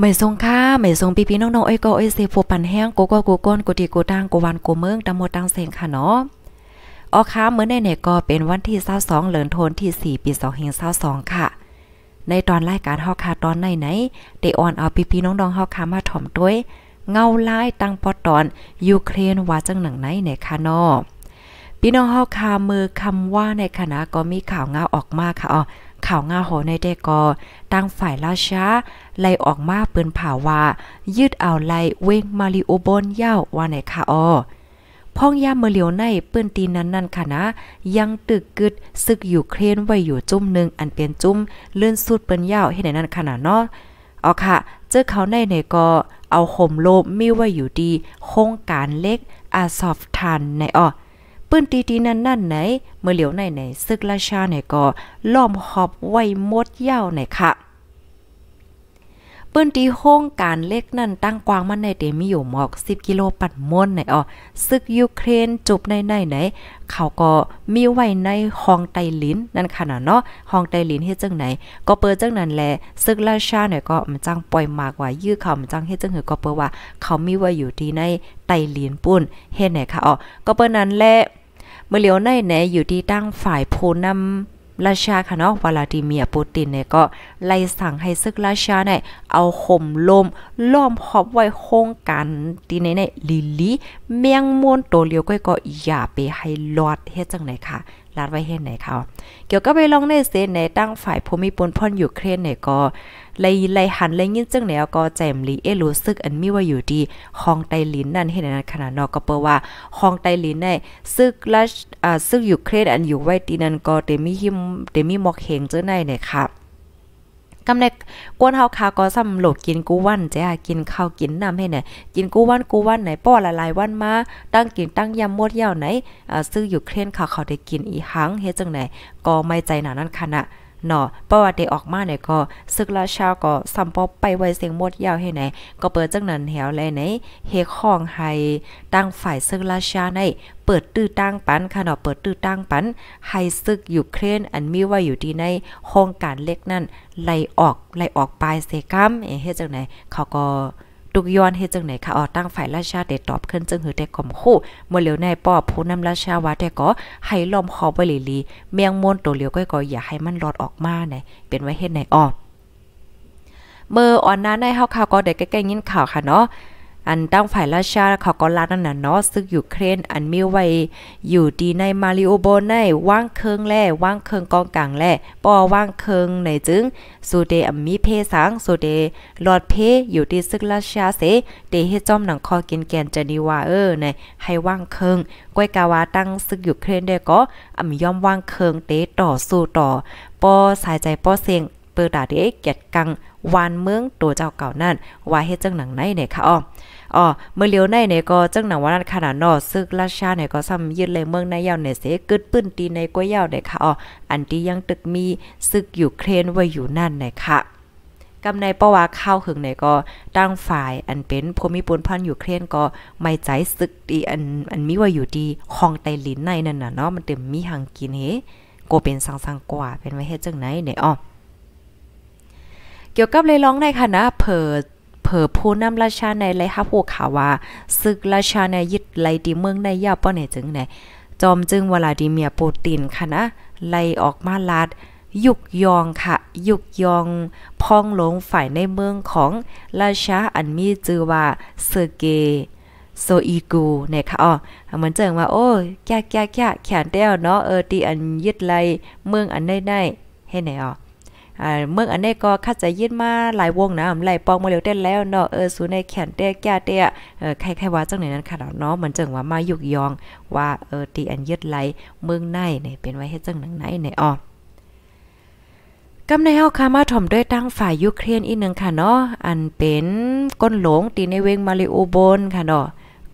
ไม่ทรงค่าไม่ทรงพี่พี่น้องๆอ้อก็ไอ้อยเซฟปันแห้งโกโก้โกก้นกูตีโกตังโกวันโกเมืองตะโมตังเยงค่ะเนาะออค้าเมื่อในเนีก็เป็นวันที่22เหลือนโทนที่ 4 ปี2522ค่ะ ในตอนรายการเฮอคาตอนไหนไหนเดออนเอาพี่พี่น้องๆงฮอคามาถ่อมด้วย เงาลายตั้งปอตอนยูเครนว่าจังหนังไหนเนค่ะเนาะพี่น้องเฮอคามือคำว่าในคณะก็มีข่าวเงาออกมาค่ะอ๋อข่าวงาโหในเดกอตั้งฝ่ายราชาไล่ออกมาปืนผ่าว่า ยืดเอาไล่เวงมาริโอบนเย่าว่าไหนคาออพ้องยาเมื่อเหลียวในปืนตีนั้นนั่นค่ะนะ ยังตึกกึดซึกอยู่เครนไว้อยู่จุ่มหนึ่งอันเป็นจุ่มเลื่อนสุดเปิ้นยาวเห็นไหนนั่นขนาดเนาะเอาค่ะเจอเขาในในก็เอาข่มโลมมีไว้อยู่ดีโครงการเล็กอาสอบทานในอ้อปื้นตีตีนั่นนั่นไหน เมื่อเหลียวในไหนซึกราชาไหนก็ล้อมหอบไว้มดเย้าไหนค่ะ ปื้นตี่โฮงการเล็กนั่นตั้งกว้างมันในเตมีอยู่หมอก 10 กิโลปัดม้นไหนอ๋อซึกยูเครนจบในไหนไหนเขาก็มีไว้ในห้องไตลินนั่นขนาดเนาะ ห้องไตลินเฮ็ดจังไหน ก็เปิดจังนั้นแหละซึกราชาเนี่ยก็มันจังปล่อยมากว่ายื้อเขามันจังเฮ็ดจังหือก็เปิดว่าเขามีไว้อยู่ที่ในไตลินปุ่นเฮ็ดไหนค่ะอ๋อ ก็เปิ้นนั้นแหละเมื่อเลียวในแหนอยู่ที่ตั้งฝ่ายโูนนำราชาค่ะเนาะวลาดิเมียร์ปูตินเนี่ยก็ ไล่สั่งให้ซึกราชาเนี่ย เอาข่มลมล้อมหอบไว้โครงการดีในเนี่ยลิลีเมียงมวนโตเลียวก็ก็อย่าไปให้ลอดเฮ็ดจังไหนค่ะลาดไว้เห็นไหนเขาเกี่ยวกับไปลองในเซนในตั้งฝ่ายภูมิปนพ่อนยูเครนไหนก็ไล่ไล่หันไล่ยินจังไนวก็แจมลีเอรู้สึกอันมีว่าอยู่ดีฮองไตลินนั่นเห็นนั้นขนาดนอกก็เปว่าฮองไตลินในซึกละอ่าซึกยูเครนอันอยู่ไว้ตีนั้นก็เตมีหิมเตมีมอกเหงเจ้าในเนี่ยค่ะกำเนกวนเฮาขาก็ส้ำโหลดกินกูวันจ้ากินข้าวกินน้ำให้เนี่ย กินกูวันกูวันไหนป้อละลายวันมา ตั้งกินตั้งยำมดยาวไหนอ่าซื้ออยู่เคลนข้าวเขาได้กินอีหัง เฮ็ดจังไหน ก็ไม่ใจหนานั่นค่ะนะเนาะเพราะว่าเดออกมาเนี่ยก็ซึกละชาวก็สัมปอบไปไวเสียงหมดยาวให้ไหน ก็เปิดจังนั้นแถวเลยไหนเฮข้องให้ตั้งฝ่ายซึกราชาในเปิดตื้อตั้งปันค่ะเนาะเปิดตื้อตั้งปัน ให้ซึกอยู่เครนอันมีไว้อยู่ที่ในโครงการเล็กนั่นไล่ออกไล่ออกปลายเสกัมเฮ็ดจังไหนเขาก็ตุกย้อนเฮ็ดจังไหนค่ะ ออตั้งฝ่ายราชาเดตอบขึ้น จึงหือแต่ก่มคู่ เมื่อเหลียวในป้อผู้นำราชาว่าแต่ก็ให้ล้อมคอไว้ลีลีเมียงมนตัวเหลียวก็ก็อย่าให้มันหลอดออกมาไหนเป็นไว้เฮ็ดไหนออเมื่ออ่อนน้าในเฮาข่าวก็ได้ใกล้ๆยินข่าวค่ะเนาะอันตั้งฝ่ายราชาเขาก็รัดนั่นน่ะเนาะซึ่งอยู่เครนอันมีไว้อยู่ดีในมาริโอโบในว่างเคิงแล่ว่างเคิงกองกลางแล่ปอว่างเคิงในจึงสูเดอัมมีเพสังสูเดลอดเพอยู่ที่ซึกราชาเสเดเฮจอมหนังคอกินแกนจนีว่าเออในให้ว่างเคิงก้อยกาวาตั้งซึกอยู่เครนได้ก็อัมย่อมว่างเคิงเตต่อสู้ต่อปอสายใจปอเสียงเปิดดาเดเกียดกังวานเมืองตัวเจ้าเก่านั่นว่าเฮ็ดจังหนังไหนเนี่ยค่ะอ้ออ๋อ เมื่อเลี้ยวในเนี่ยก็จังหนังวันนั้นขนาดนอซึกราชาเนี่ยก็ซ้ำยืดเลยเมืองในยาวเนี่ยเสกึดปื้นตีในก้อยยาวเนี่ยค่ะอ๋อ อันที่ยังตึกมีซึกอยู่เครนไว้อยู่นั่นเนี่ยค่ะกำในปะว่าข้าวหึงไหนก็ตั้งฝ่ายอันเป็นภูมิปุนพันอยู่เครนก็ไม่ใจซึกดีอันอันมีว่าอยู่ดีคลองไตลินในนั่นน่ะเนาะมันเต็มมีหังกินเฮโกเป็นสังสังกว่าเป็นไว้เฮ็ดจังไหนเนี่ยอ๋อ เกี่ยวกับเลยร้องในค่ะนะเผิดเผอผู้นำราชาในไรฮับหัวข่าว่า ศึกราชาในยึดไลดีเมืองในยาป้อไหนจึงไหนจอมจึงวลาดีเมียโปตินค่ะนะไลออกมาลาดยุกยองค่ะ ยุกยองพองหลงฝ่ายในเมืองของราชาอันมีจือว่าเซเกโซอีกูเนี่ยค่ะอ๋อเหมือนเจิงว่าโอ้แก่แก่แก่แขนเต้วเนาะเออตีอันยึดไลเมืองอันได้ได้ให้ไหนอ๋อเมื่ออันนี้ก็ข้าจะยืดมาหลายวงนะไหลปองมาเร็วเต้นแล้วเนาะเออสูในแขนเตียแก่เตียเออใครรว่าจังไหนนั้นค่ะเนาะเหมือนจังว่ามายุกยองว่าเออตีอันยืดไหลเมืองในเนี่ยเป็นไว้ให้จังหนังไหนเนี่ยอ๋อกำาในเอาคามาถ่อมด้วยตั้งฝ่ายยูเครนอีกหนึ่งค่ะเนาะอันเป็นก้นหลงตีในเวงมาริโอบนค่ะเนาะ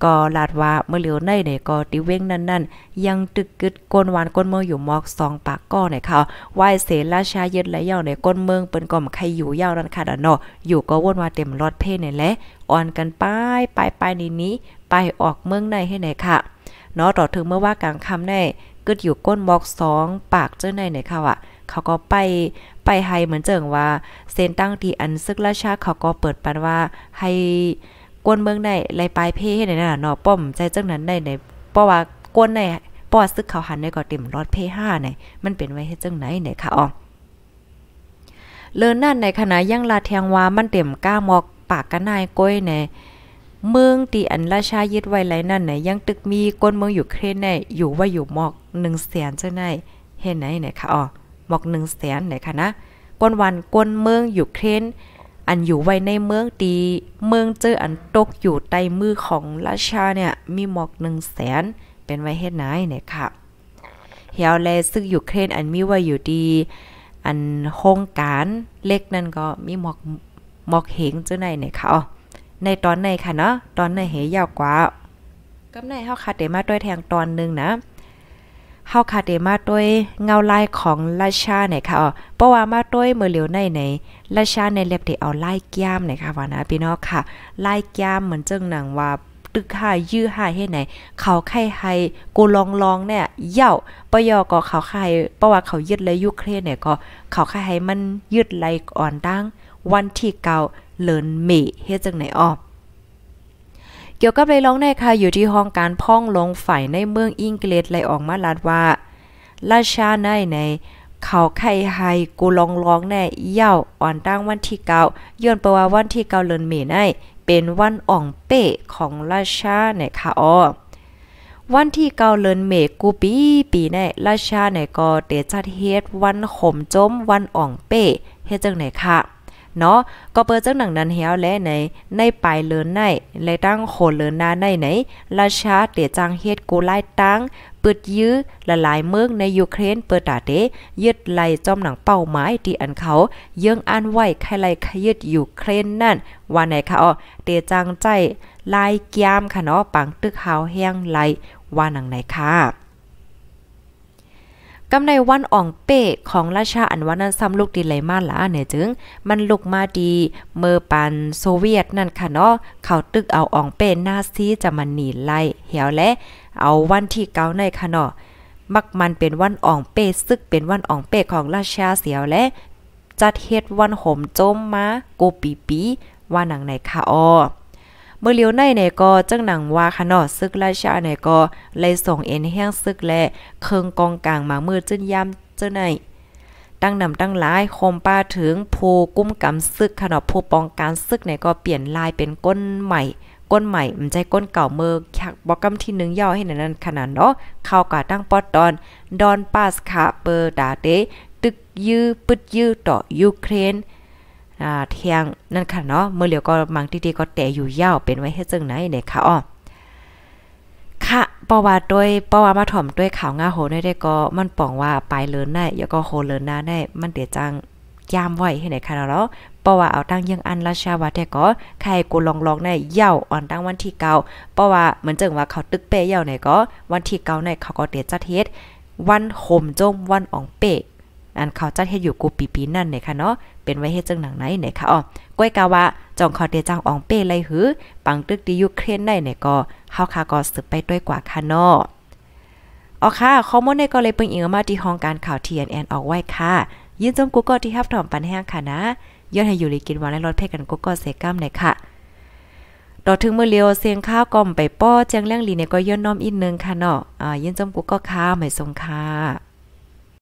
ก็ลาดว่าเมื่อเหลียวในเนี่ยก็ติเว้งนั่นๆ ยังตึกกึดก้นหวานก้นเมืองอยู่มอกสองปากก้อเนี่ยค่ะไหวเสราชาเย็ดและยาวในก้นเมือง เปิ้นก่อมใครอยู่ยาวนั่นค่ะเนาะอยู่ก็วนมาเต็มรอดเพ่เนี่ยแหละอ่อนกันไปไปไปนี้นี้ไปออกเมืองในให้ไหนค่ะเนาะต่อถึงเมื่อว่ากลางค่ำในกึดอยู่ก้นมอกสองปากเจ้าในเนี่ยค่ะว่ะเขาก็ไปไปให้เหมือนเจิงว่าเซนตั้งที่อันซึกราชาเขาก็เปิดปันว่าให้กวนเมืองได้ไรปลายเพให้ได้น่ะเนาะป้อมใจจังนั้นได้ในเพราะว่ากวนได้ปอดซึกเขาหันได้ก็เต็มรอดเพห้าในมันเป็นไว้เฮ็ดจังไหนในี่ค่ะอ๋อเลินนั่นในขณะยังลาเทียงวามันเต็มก้ามอกปากกะนายก้อยในเมืองตีอันราชายึดไว้ไรนั่นในยังตึกมีก้นเมืองอยู่เครนในอยู่ว่าอยู่หมอกหนึ่งแสนเจ้าในเห็นไหนไหนคะอ๋อหมอกหนึ่งแสนไหนคะนะก้นวันก้นเมืองอยู่เครนอันอยู่ไว้ในเมืองตีเมืองเจออันตกอยู่ใต้มือของราชาเนี่ยมีหมอกหนึ่งแสนเป็นไว้เฮ็ดไหนเนี่ยค่ะเฮียวแลซึ่งอยู่เครนอันมีไว้อยู่ดี อันโครงการเล็กนั่นก็มีหมอกหมอกเหงเจ้าไหนเนี่ยค่ะอ๋อในตอนไหนค่ะเนาะตอนไหนเหยาวกว่ากำในเฮาค่ะเดมาด้วยแทงตอนนึงนะข้าคาเดมาด้วยเงาลายของราชาเนี่ยค่ะอ๋อเพราะว่ามาด้วยเมื่อเหลียวในในราชาในเล็บเดเอาไล่แก้มเนี่ยค่ะว่านะพี่น้องค่ะไล่แก้มเหมือนเจ้งหนังว่าตึกห้ายื้อห้าให้ไหน เขาไข่ไฮกูลองลองเนี่ยเย่าปยอก็เขาไข่เพราะว่าเขายึดเลยยุเครนเนี่ยก็เขาไข่ไฮมันยึดไลอ่อนดังวันที่เก่าเลินเมเฮ็ดจังไหนออกเกี่ยวกับเลยร้องในค่ะ อยู่ที่ห้องการพ่องลงฝ่ายในเมืองอิงเกลดเลยออกมาลาดว่า ราชาในในเขาไข่ไฮกูลองร้องแน่เย่าอ่อนตั้งวันที่เก้าย้อนประว่าวันที่เก้าเลินเม์ในเป็นวันอ่องเป้ของราชาในค่ะอ้อวันที่เก้าเลินเม์กูปีปีในราชาในก็เตจัดเฮ็ดวันข่มจมวันอ่องเป้เฮ็ดจังไหนค่ะเนาะก็เปิดจ้าหนังนั้นเฮียวและในในปลายเลินในและตั้งโคเลินนาในไหนราชาเตจังเฮ็ดกูไล่ตั้งปึดยื้อละลายเมืองในยูเครน เปิดตาเดยึดไล่จอมหนังเป้าหมายที่อันเขาเยื่องอ่านไหวใครไล่ขยึดยูเครนนั่นว่าไหนคะอ๋อเตจังใจลายแก้มค่ะเนาะปังตึกเฮาแห้งไหลว่าหนังไหนค่ะำในวันอ่องเป้ของราชาอันวันนั้นซ้ำลูกดีไหลมาละเนี่ยจึง มันลูกมาดี เมื่อปันโซเวียตนั่นค่ะเนาะเขาตึกเอาอ่องเป้นาซีจะมันหนีไล่เหี่ยวและ เอาวันที่เก้าในค่ะเนาะมักมันเป็นวันอ่องเป้ซึกเป็นวันอ่องเป้ของราชาเสียวและ จัดเฮ็ดวันห่มจมมาโกปีปีว่าหนังไหนค่ะออเมื่อเลี้ยวในไหนก็จังหนังว่าขะนอดซึกราชาไหนก็เลยส่งเอ็นแห้งซึกและเคิงกองกลางมามือจึ้นย่ำเจ้าไหน ตั้งนำตั้งหลาย คมป้าถึงผู้กุ้มกำซึกขนดผู้ปองการซึกเนี่ยก็เปลี่ยนลายเป็นก้นใหม่ ก้นใหม่มันใจก้นเก่าเมือคักบอกกำที่หนึ่งย่อให้หนั่นขนาดเนาะเข้ากาตั้งปอดดอน ดอนปาสคาเปอร์ดาเดตึกยื้อปึดยื้อต่อยูเครน่าเที่ยงนั่นค่ะเนาะเมื่อเหลียวก็มังดีๆก็แต่อยู่ยาวเป็นไว้เฮ็ดจังไหนเนี่ยค่ะอ้อค่ะปะว่าด้วยปะว่ามาถ่อมด้วยข่าวงาโหได้ได้ก็มันป่องว่าปลายเลินได้แย้วก็โหเลินหน้าได้ มันเดี๋ยวจังยามไว้ให้ไหนค่ะเนาะปะว่าเอาตั้งยังอันราชาวาแต่ก็ใครกูลองลองได้เย่าอ่อนตั้งวันที่เก่าปว่าเหมือนจังว่าเขาตึกเป้เย่าไหนก็วันที่เก่าในเขาก็เดี๋ยวจัดเฮ็ดวันโ่มจมวันอ่องเป้อันเขาจัดเฮ็ดอยู่กูปีปีนั่นเนี่ยค่ะเนาะ เป็นไว้เฮ็ดจังหนังไหนเนี่ยค่ะอ๋อก้อยกาวะจองเขาเตจังอองเป้ไรหือ ปังตึกดียูเครนได้เนี่ยก็เฮาคาก็สืบไปด้วยกว่าค่ะเนาะอ๋อค่ะข้อมูลในก็เลยเปิงอิงมาที่ห้องการข่าว TNN ออกไว้ค่ะ ยินจมกูก็ที่ฮับถอมปันแห้งค่ะนะ ย้อนให้อยู่ลีกินวันและรถเพ่กันกูก็เซกัมเลยค่ะต่อถึงเมื่อเลียวเสียงข้าวกล่อมไปป้อแจ้งเรื่องลีเนี่ยก็ย้อนน้อมอีกนึงค่ะเนาะ อ่ายินจมกูก็ข้าวไม่สงค่ะ